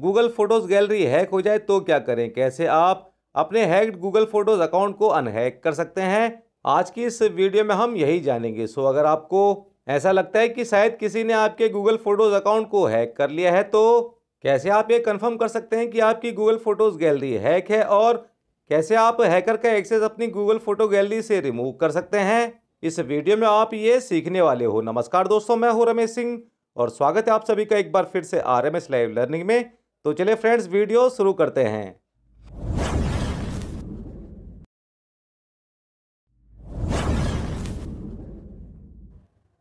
Google photos gallery hack हो जाए तो क्या करें कैसे आप अपने हैक्ड गूगल फ़ोटोज़ अकाउंट को अनहैक कर सकते हैं आज की इस वीडियो में हम यही जानेंगे सो अगर आपको ऐसा लगता है कि शायद किसी ने आपके गूगल फ़ोटोज़ अकाउंट को हैक कर लिया है तो कैसे आप ये कन्फर्म कर सकते हैं कि आपकी गूगल फ़ोटोज़ गैलरी हैक है और कैसे आप हैकर का एक्सेस अपनी गूगल फ़ोटो गैलरी से रिमूव कर सकते हैं इस वीडियो में आप ये सीखने वाले हो नमस्कार दोस्तों मैं हूँ रमेश सिंह और स्वागत है आप सभी का एक बार फिर से R M S live learning में तो चलिए फ्रेंड्स वीडियो शुरू करते हैं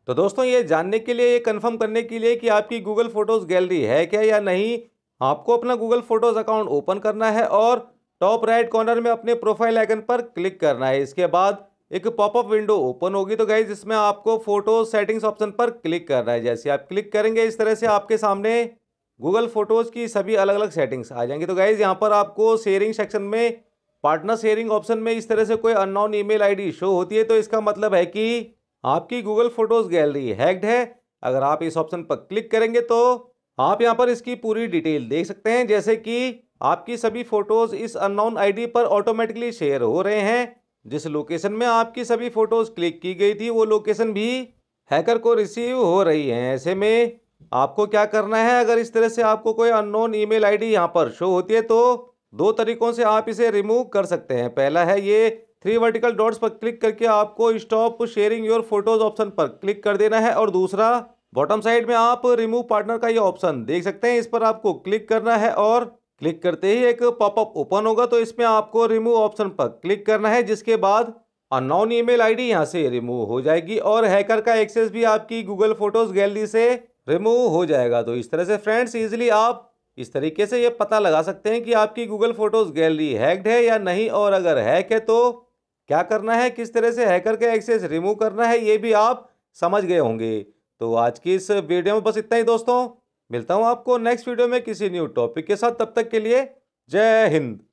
तो दोस्तों ये जानने के लिए ये कंफर्म करने के लिए कि आपकी गूगल फोटोज़ गैलरी है क्या या नहीं आपको अपना गूगल फोटोज़ अकाउंट ओपन करना है और टॉप राइट कॉर्नर में अपने प्रोफाइल आइकन पर क्लिक करना है इसके बाद एक पॉपअप विंडो ओपन होगी तो गाइज इसमें आपको फोटो सेटिंग्स ऑप्शन पर क्लिक करना है जैसे आप क्लिक करेंगे इस तरह से आपके सामने गूगल फोटोज़ की सभी अलग अलग सेटिंग्स आ जाएंगी तो गाइज़ यहाँ पर आपको शेयरिंग सेक्शन में पार्टनर शेयरिंग ऑप्शन में इस तरह से कोई अननोन ईमेल आईडी शो होती है तो इसका मतलब है कि आपकी गूगल फोटोज़ गैलरी हैक्ड है अगर आप इस ऑप्शन पर क्लिक करेंगे तो आप यहाँ पर इसकी पूरी डिटेल देख सकते हैं जैसे कि आपकी सभी फ़ोटोज़ इस अननोन आईडी पर ऑटोमेटिकली शेयर हो रहे हैं जिस लोकेशन में आपकी सभी फ़ोटोज़ क्लिक की गई थी वो लोकेशन भी हैकर को रिसीव हो रही हैं ऐसे में आपको क्या करना है अगर इस तरह से आपको कोई अननोन ईमेल आईडी यहाँ पर शो होती है तो दो तरीक़ों से आप इसे रिमूव कर सकते हैं पहला है ये थ्री वर्टिकल डॉट्स पर क्लिक करके आपको stop sharing your photos option पर क्लिक कर देना है और दूसरा बॉटम साइड में आप रिमूव पार्टनर का ये ऑप्शन देख सकते हैं इस पर आपको क्लिक करना है और क्लिक करते ही एक पॉपअप ओपन होगा तो इसमें आपको रिमूव ऑप्शन पर क्लिक करना है जिसके बाद अननोन ईमेल आईडी यहां से रिमूव हो जाएगी और हैकर का एक्सेस भी आपकी गूगल फोटोज़ गैलरी से रिमूव हो जाएगा तो इस तरह से फ्रेंड्स ईजिली आप इस तरीके से ये पता लगा सकते हैं कि आपकी गूगल फोटोज़ गैलरी हैक्ड है या नहीं और अगर हैक है तो क्या करना है किस तरह से हैकर के एक्सेस रिमूव करना है ये भी आप समझ गए होंगे तो आज की इस वीडियो में बस इतना ही दोस्तों मिलता हूँ आपको नेक्स्ट वीडियो में किसी न्यू टॉपिक के साथ तब तक के लिए जय हिंद